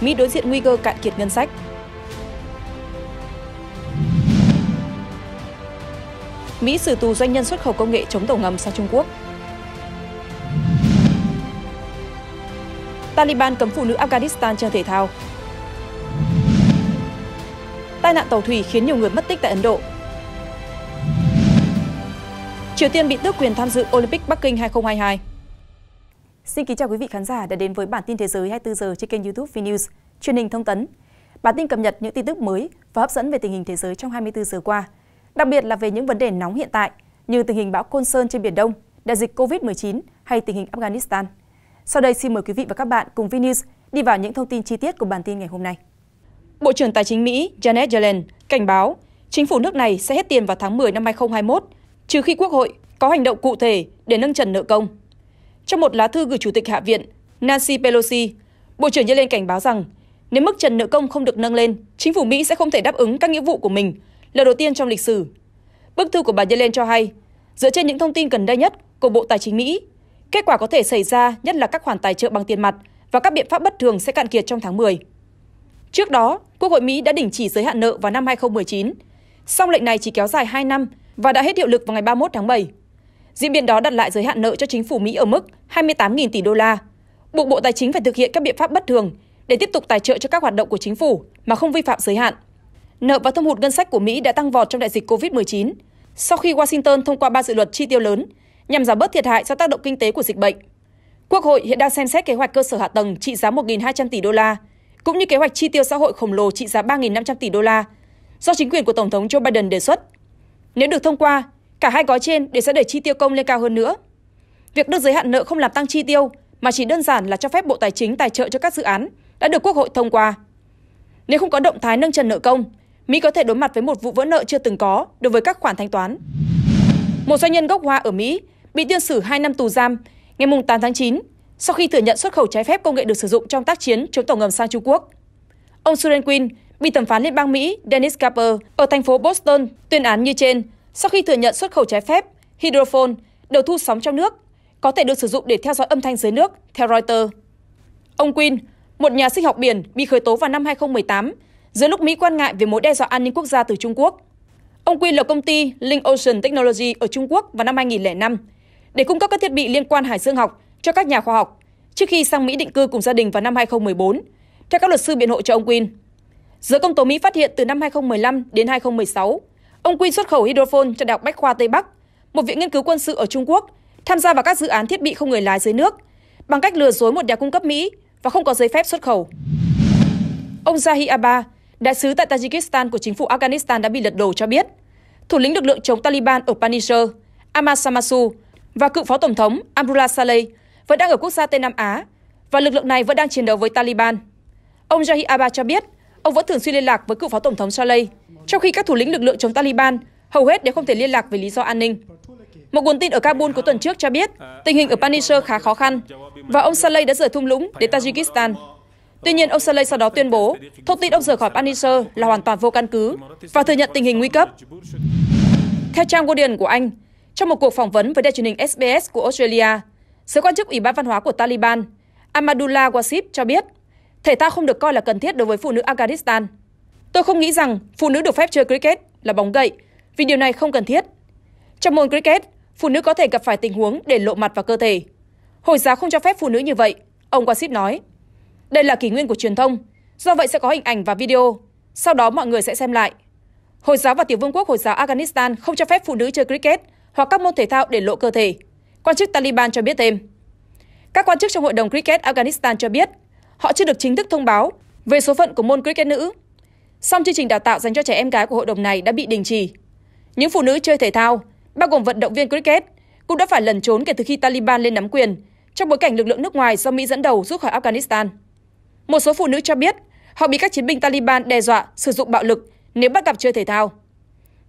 Mỹ đối diện nguy cơ cạn kiệt ngân sách. Mỹ xử tù doanh nhân xuất khẩu công nghệ chống tàu ngầm sang Trung Quốc. Taliban cấm phụ nữ Afghanistan chơi thể thao. Tai nạn tàu thủy khiến nhiều người mất tích tại Ấn Độ. Triều Tiên bị tước quyền tham dự Olympic Bắc Kinh 2022. Xin kính chào quý vị khán giả đã đến với bản tin thế giới 24 giờ trên kênh YouTube VNews, truyền hình thông tấn. Bản tin cập nhật những tin tức mới và hấp dẫn về tình hình thế giới trong 24 giờ qua, đặc biệt là về những vấn đề nóng hiện tại như tình hình bão Côn Sơn trên biển Đông, đại dịch Covid-19 hay tình hình Afghanistan. Sau đây xin mời quý vị và các bạn cùng VNews đi vào những thông tin chi tiết của bản tin ngày hôm nay. Bộ trưởng Tài chính Mỹ Janet Yellen cảnh báo chính phủ nước này sẽ hết tiền vào tháng 10 năm 2021, trừ khi Quốc hội có hành động cụ thể để nâng trần nợ công trong một lá thư gửi chủ tịch hạ viện nancy pelosi bộ trưởng yellen cảnh báo rằng nếu mức trần nợ công không được nâng lên chính phủ mỹ sẽ không thể đáp ứng các nghĩa vụ của mình lần đầu tiên trong lịch sử bức thư của bà yellen cho hay dựa trên những thông tin gần đây nhất của bộ tài chính mỹ kết quả có thể xảy ra nhất là các khoản tài trợ bằng tiền mặt và các biện pháp bất thường sẽ cạn kiệt trong tháng 10. Trước đó, Quốc hội Mỹ đã đình chỉ giới hạn nợ vào năm 2019, song lệnh này chỉ kéo dài 2 năm và đã hết hiệu lực vào ngày 31 tháng 7. Diễn biến đó đặt lại giới hạn nợ cho chính phủ Mỹ ở mức 28.000 tỷ đô la, buộc Bộ Tài chính phải thực hiện các biện pháp bất thường để tiếp tục tài trợ cho các hoạt động của chính phủ mà không vi phạm giới hạn. Nợ và thâm hụt ngân sách của Mỹ đã tăng vọt trong đại dịch COVID-19 sau khi Washington thông qua ba dự luật chi tiêu lớn nhằm giảm bớt thiệt hại do tác động kinh tế của dịch bệnh. Quốc hội hiện đang xem xét kế hoạch cơ sở hạ tầng trị giá 1.200 tỷ đô la, cũng như kế hoạch chi tiêu xã hội khổng lồ trị giá 3.500 tỷ đô la do chính quyền của Tổng thống Joe Biden đề xuất. Nếu được thông qua, Cả hai gói trên đều sẽ đẩy chi tiêu công lên cao hơn nữa. Việc đưa giới hạn nợ không làm tăng chi tiêu mà chỉ đơn giản là cho phép Bộ Tài chính tài trợ cho các dự án đã được Quốc hội thông qua. Nếu không có động thái nâng trần nợ công, Mỹ có thể đối mặt với một vụ vỡ nợ chưa từng có đối với các khoản thanh toán. Một doanh nhân gốc Hoa ở Mỹ bị tuyên xử 2 năm tù giam ngày 8 tháng 9 sau khi thừa nhận xuất khẩu trái phép công nghệ được sử dụng trong tác chiến chống tàu ngầm sang Trung Quốc. Ông Suren Quinn bị thẩm phán liên bang Mỹ Dennis Capper ở thành phố Boston tuyên án như trên sau khi thừa nhận xuất khẩu trái phép, hydrophone, đầu thu sóng trong nước, có thể được sử dụng để theo dõi âm thanh dưới nước, theo Reuters. Ông Quinn, một nhà sinh học biển, bị khởi tố vào năm 2018 giữa lúc Mỹ quan ngại về mối đe dọa an ninh quốc gia từ Trung Quốc. Ông Quinn lập công ty Link Ocean Technology ở Trung Quốc vào năm 2005 để cung cấp các thiết bị liên quan hải dương học cho các nhà khoa học trước khi sang Mỹ định cư cùng gia đình vào năm 2014, theo các luật sư biện hộ cho ông Quinn. Giới công tố Mỹ phát hiện từ năm 2015 đến 2016, Ông Quy xuất khẩu hydrophone cho Đại học Bách khoa Tây Bắc, một viện nghiên cứu quân sự ở Trung Quốc, tham gia vào các dự án thiết bị không người lái dưới nước bằng cách lừa dối một nhà cung cấp Mỹ và không có giấy phép xuất khẩu. Ông Zahi Aba, đại sứ tại Tajikistan của chính phủ Afghanistan đã bị lật đổ cho biết, thủ lĩnh lực lượng chống Taliban ở Panjshir, Ahmad Samasu và cựu phó tổng thống Abdullah Saleh vẫn đang ở quốc gia Tây Nam Á và lực lượng này vẫn đang chiến đấu với Taliban. Ông Jahi Aba cho biết, ông vẫn thường xuyên liên lạc với cựu phó tổng thống Saleh trong khi các thủ lĩnh lực lượng chống Taliban hầu hết đều không thể liên lạc vì lý do an ninh. Một nguồn tin ở Kabul của tuần trước cho biết tình hình ở Panjshir khá khó khăn và ông Saleh đã rời thung lũng đến Tajikistan. Tuy nhiên, ông Saleh sau đó tuyên bố thông tin ông rời khỏi Panjshir là hoàn toàn vô căn cứ và thừa nhận tình hình nguy cấp. Theo trang Guardian của Anh, trong một cuộc phỏng vấn với đài truyền hình SBS của Australia, giới quan chức Ủy ban Văn hóa của Taliban, Amadullah Wasif cho biết thể thao không được coi là cần thiết đối với phụ nữ Afghanistan – Tôi không nghĩ rằng phụ nữ được phép chơi cricket là bóng gậy vì điều này không cần thiết. Trong môn cricket, phụ nữ có thể gặp phải tình huống để lộ mặt vào cơ thể. Hồi giáo không cho phép phụ nữ như vậy, ông Wasit nói. Đây là kỷ nguyên của truyền thông, do vậy sẽ có hình ảnh và video, sau đó mọi người sẽ xem lại. Hồi giáo và tiểu vương quốc Hồi giáo Afghanistan không cho phép phụ nữ chơi cricket hoặc các môn thể thao để lộ cơ thể, quan chức Taliban cho biết thêm. Các quan chức trong Hội đồng Cricket Afghanistan cho biết họ chưa được chính thức thông báo về số phận của môn cricket nữ Song chương trình đào tạo dành cho trẻ em gái của hội đồng này đã bị đình chỉ. Những phụ nữ chơi thể thao, bao gồm vận động viên cricket, cũng đã phải lẩn trốn kể từ khi Taliban lên nắm quyền trong bối cảnh lực lượng nước ngoài do Mỹ dẫn đầu rút khỏi Afghanistan. Một số phụ nữ cho biết họ bị các chiến binh Taliban đe dọa sử dụng bạo lực nếu bắt gặp chơi thể thao.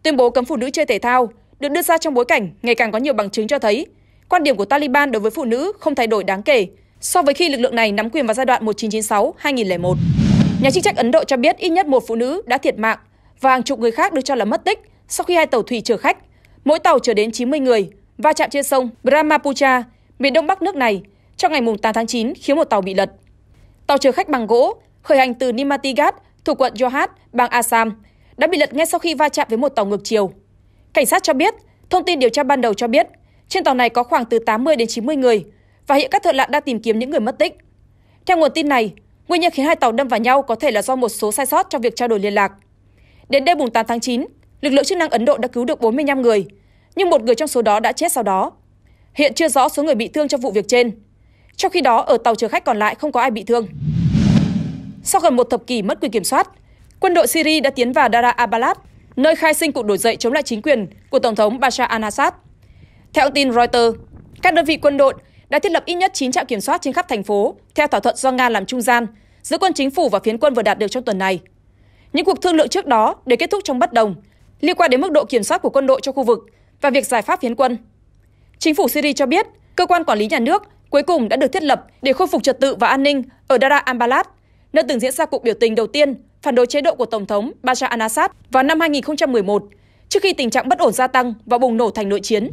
Tuyên bố cấm phụ nữ chơi thể thao được đưa ra trong bối cảnh ngày càng có nhiều bằng chứng cho thấy quan điểm của Taliban đối với phụ nữ không thay đổi đáng kể so với khi lực lượng này nắm quyền vào giai đoạn 1996-2001. Nhà chức trách Ấn Độ cho biết ít nhất một phụ nữ đã thiệt mạng và hàng chục người khác được cho là mất tích sau khi hai tàu thủy chở khách, mỗi tàu chở đến 90 người, va chạm trên sông Brahmaputra, miền đông bắc nước này trong ngày 8 tháng 9 khiến một tàu bị lật. Tàu chở khách bằng gỗ khởi hành từ Nimatigat thuộc quận Johat, bang Assam, đã bị lật ngay sau khi va chạm với một tàu ngược chiều. Cảnh sát cho biết, thông tin điều tra ban đầu cho biết, trên tàu này có khoảng từ 80 đến 90 người và hiện các thợ lặn đang tìm kiếm những người mất tích. Theo nguồn tin này, Nguyên nhân khiến hai tàu đâm vào nhau có thể là do một số sai sót trong việc trao đổi liên lạc. Đến đêm 8 tháng 9, lực lượng chức năng Ấn Độ đã cứu được 45 người, nhưng một người trong số đó đã chết sau đó. Hiện chưa rõ số người bị thương trong vụ việc trên. Trong khi đó, ở tàu chở khách còn lại không có ai bị thương. Sau gần một thập kỷ mất quyền kiểm soát, quân đội Syria đã tiến vào Dara Abalat, nơi khai sinh cuộc nổi dậy chống lại chính quyền của Tổng thống Bashar al-Assad. Theo tin Reuters, các đơn vị quân đội đã thiết lập ít nhất 9 trạm kiểm soát trên khắp thành phố theo thỏa thuận do Nga làm trung gian giữa quân chính phủ và phiến quân vừa đạt được trong tuần này. Những cuộc thương lượng trước đó để kết thúc trong bất đồng liên quan đến mức độ kiểm soát của quân đội trong khu vực và việc giải pháp phiến quân. Chính phủ Syria cho biết, cơ quan quản lý nhà nước cuối cùng đã được thiết lập để khôi phục trật tự và an ninh ở Dara Ambalat, nơi từng diễn ra cuộc biểu tình đầu tiên phản đối chế độ của Tổng thống Bashar al-Assad vào năm 2011, trước khi tình trạng bất ổn gia tăng và bùng nổ thành nội chiến.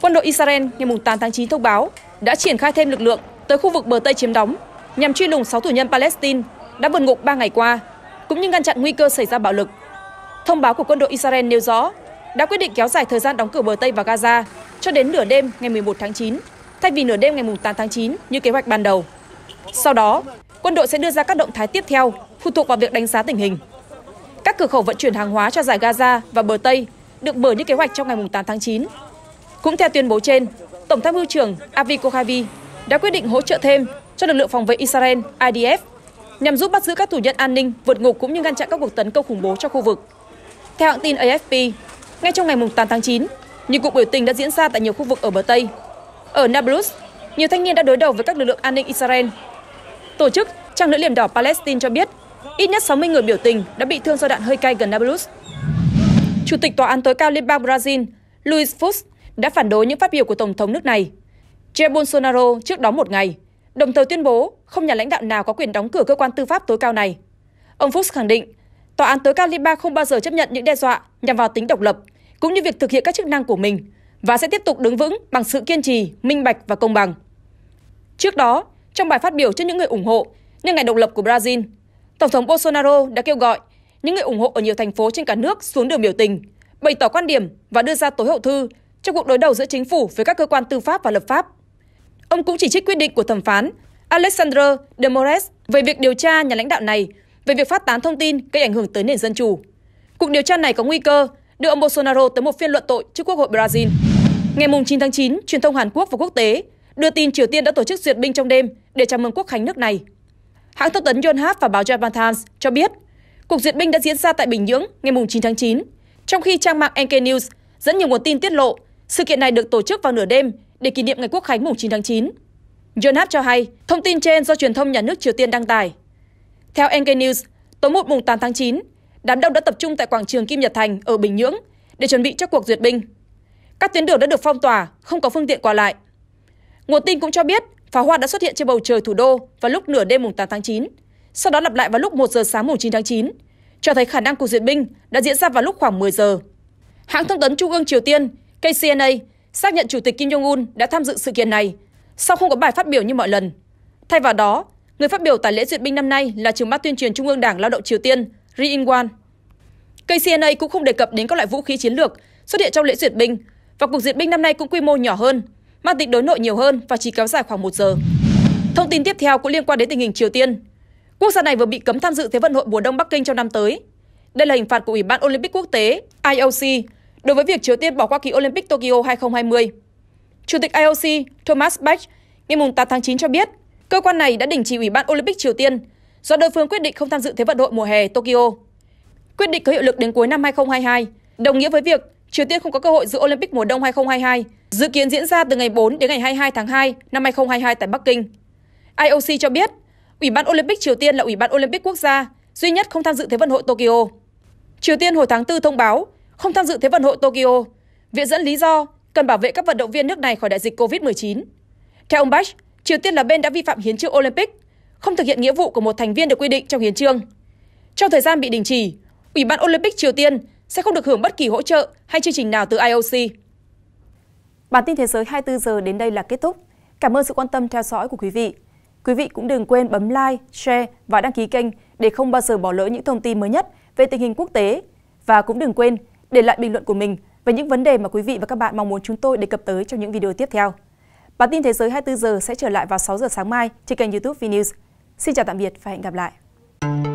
Quân đội Israel ngày 8 tháng 9 thông báo đã triển khai thêm lực lượng tới khu vực bờ Tây chiếm đóng nhằm truy lùng 6 tù nhân Palestine đã vượt ngục 3 ngày qua, cũng như ngăn chặn nguy cơ xảy ra bạo lực. Thông báo của quân đội Israel nêu rõ đã quyết định kéo dài thời gian đóng cửa bờ Tây và Gaza cho đến nửa đêm ngày 11 tháng 9, thay vì nửa đêm ngày 8 tháng 9 như kế hoạch ban đầu. Sau đó, quân đội sẽ đưa ra các động thái tiếp theo phụ thuộc vào việc đánh giá tình hình. Các cửa khẩu vận chuyển hàng hóa cho giải Gaza và bờ Tây được mở như kế hoạch trong ngày 8 tháng 9 cũng theo tuyên bố trên, Tổng tham mưu trưởng Avi Kochavi đã quyết định hỗ trợ thêm cho lực lượng phòng vệ Israel IDF nhằm giúp bắt giữ các tù nhân an ninh vượt ngục cũng như ngăn chặn các cuộc tấn công khủng bố trong khu vực. Theo hãng tin AFP, ngay trong ngày 8 tháng 9, nhiều cuộc biểu tình đã diễn ra tại nhiều khu vực ở bờ Tây. Ở Nablus, nhiều thanh niên đã đối đầu với các lực lượng an ninh Israel. Tổ chức Trang lưỡi liềm đỏ Palestine cho biết ít nhất 60 người biểu tình đã bị thương do đạn hơi cay gần Nablus. Chủ tịch Tòa án tối cao Liên bang Brazil Luis Fux đã phản đối những phát biểu của Tổng thống nước này, Jair Bolsonaro trước đó một ngày, đồng thời tuyên bố không nhà lãnh đạo nào có quyền đóng cửa cơ quan tư pháp tối cao này. Ông Fuchs khẳng định, tòa án tối cao Liba không bao giờ chấp nhận những đe dọa nhằm vào tính độc lập, cũng như việc thực hiện các chức năng của mình, và sẽ tiếp tục đứng vững bằng sự kiên trì, minh bạch và công bằng. Trước đó, trong bài phát biểu trước những người ủng hộ nhân ngày độc lập của Brazil, Tổng thống Bolsonaro đã kêu gọi những người ủng hộ ở nhiều thành phố trên cả nước xuống đường biểu tình, bày tỏ quan điểm và đưa ra tối hậu thư trong cuộc đối đầu giữa chính phủ với các cơ quan tư pháp và lập pháp. Ông cũng chỉ trích quyết định của thẩm phán Alexandre de Mores về việc điều tra nhà lãnh đạo này về việc phát tán thông tin gây ảnh hưởng tới nền dân chủ. Cuộc điều tra này có nguy cơ đưa ông Bolsonaro tới một phiên luận tội trước Quốc hội Brazil. Ngày 9 tháng 9, truyền thông Hàn Quốc và quốc tế đưa tin Triều Tiên đã tổ chức duyệt binh trong đêm để chào mừng quốc khánh nước này. Hãng thông tấn Yonhap và báo Japan Times cho biết, cuộc duyệt binh đã diễn ra tại Bình Nhưỡng ngày 9 tháng 9, trong khi trang mạng NK News dẫn nhiều nguồn tin tiết lộ sự kiện này được tổ chức vào nửa đêm để kỷ niệm ngày Quốc khánh mùng 9 tháng 9. Yonhap cho hay, thông tin trên do truyền thông nhà nước Triều Tiên đăng tải. Theo NK News, tối 1 mùng 8 tháng 9, đám đông đã tập trung tại quảng trường Kim Nhật Thành ở Bình Nhưỡng để chuẩn bị cho cuộc duyệt binh. Các tuyến đường đã được phong tỏa, không có phương tiện qua lại. Nguồn tin cũng cho biết, pháo hoa đã xuất hiện trên bầu trời thủ đô vào lúc nửa đêm mùng 8 tháng 9, sau đó lặp lại vào lúc 1 giờ sáng mùng 9 tháng 9, cho thấy khả năng cuộc duyệt binh đã diễn ra vào lúc khoảng 10 giờ. Hãng thông tấn Trung ương Triều Tiên kcna xác nhận chủ tịch kim jong un đã tham dự sự kiện này sau không có bài phát biểu như mọi lần thay vào đó người phát biểu tại lễ duyệt binh năm nay là trưởng ban tuyên truyền trung ương đảng lao động triều tiên ri in wan kcna cũng không đề cập đến các loại vũ khí chiến lược xuất hiện trong lễ duyệt binh và cuộc duyệt binh năm nay cũng quy mô nhỏ hơn mang tính đối nội nhiều hơn và chỉ kéo dài khoảng một giờ thông tin tiếp theo cũng liên quan đến tình hình triều tiên quốc gia này vừa bị cấm tham dự thế vận hội mùa đông bắc kinh trong năm tới đây là hình phạt của ủy ban olympic quốc tế ioc đối với việc triều tiên bỏ qua kỳ olympic tokyo 2020 chủ tịch ioc thomas bach ngày 8 tháng 9 cho biết cơ quan này đã đình chỉ ủy ban olympic triều tiên do đơn phương quyết định không tham dự thế vận hội mùa hè tokyo quyết định có hiệu lực đến cuối năm 2022 đồng nghĩa với việc Triều Tiên không có cơ hội dự Olympic mùa đông 2022, dự kiến diễn ra từ ngày 4 đến ngày 22 tháng 2 năm 2022 tại Bắc Kinh. IOC cho biết, Ủy ban Olympic Triều Tiên là Ủy ban Olympic quốc gia duy nhất không tham dự Thế vận hội Tokyo. Triều Tiên hồi tháng 4 thông báo không tham dự Thế vận hội Tokyo. Viện dẫn lý do cần bảo vệ các vận động viên nước này khỏi đại dịch COVID-19. Theo ông Bach, Triều Tiên là bên đã vi phạm hiến trương Olympic, không thực hiện nghĩa vụ của một thành viên được quy định trong hiến trương. Trong thời gian bị đình chỉ, Ủy ban Olympic Triều Tiên sẽ không được hưởng bất kỳ hỗ trợ hay chương trình nào từ IOC. Bản tin thế giới 24 giờ đến đây là kết thúc. Cảm ơn sự quan tâm theo dõi của quý vị. Quý vị cũng đừng quên bấm like, share và đăng ký kênh để không bao giờ bỏ lỡ những thông tin mới nhất về tình hình quốc tế. Và cũng đừng quên để lại bình luận của mình về những vấn đề mà quý vị và các bạn mong muốn chúng tôi đề cập tới trong những video tiếp theo. Bản tin Thế giới 24 giờ sẽ trở lại vào 6 giờ sáng mai trên kênh youtube VNews. Xin chào tạm biệt và hẹn gặp lại.